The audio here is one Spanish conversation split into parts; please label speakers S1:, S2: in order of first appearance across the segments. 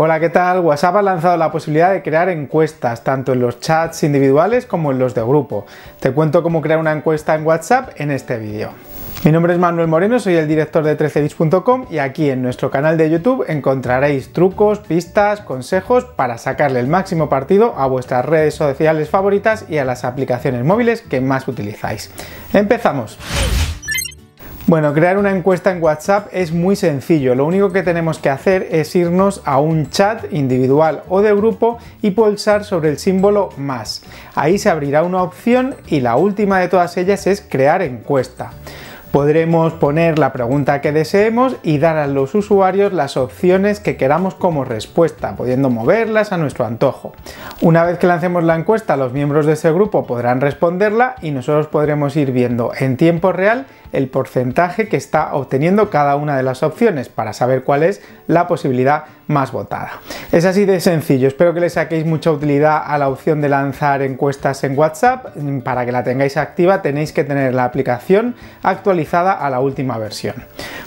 S1: Hola, ¿qué tal? WhatsApp ha lanzado la posibilidad de crear encuestas, tanto en los chats individuales como en los de grupo. Te cuento cómo crear una encuesta en WhatsApp en este vídeo. Mi nombre es Manuel Moreno, soy el director de 13bits.com y aquí en nuestro canal de YouTube encontraréis trucos, pistas, consejos para sacarle el máximo partido a vuestras redes sociales favoritas y a las aplicaciones móviles que más utilizáis. ¡Empezamos! Bueno, crear una encuesta en WhatsApp es muy sencillo. Lo único que tenemos que hacer es irnos a un chat individual o de grupo y pulsar sobre el símbolo más. Ahí se abrirá una opción y la última de todas ellas es crear encuesta. Podremos poner la pregunta que deseemos y dar a los usuarios las opciones que queramos como respuesta, pudiendo moverlas a nuestro antojo. Una vez que lancemos la encuesta, los miembros de ese grupo podrán responderla y nosotros podremos ir viendo en tiempo real el porcentaje que está obteniendo cada una de las opciones para saber cuál es la posibilidad más votada. Es así de sencillo, espero que le saquéis mucha utilidad a la opción de lanzar encuestas en WhatsApp. Mm, Para que la tengáis activa tenéis que tener la aplicación actualizada a la última versión.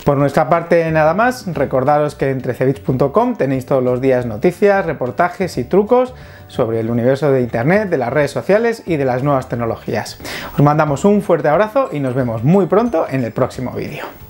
S1: Por nuestra parte nada más, recordaros que en trecebits.com tenéis todos los días noticias, reportajes y trucos sobre el universo de Internet, de las redes sociales y de las nuevas tecnologías. Os mandamos un fuerte abrazo y nos vemos muy pronto en el próximo vídeo.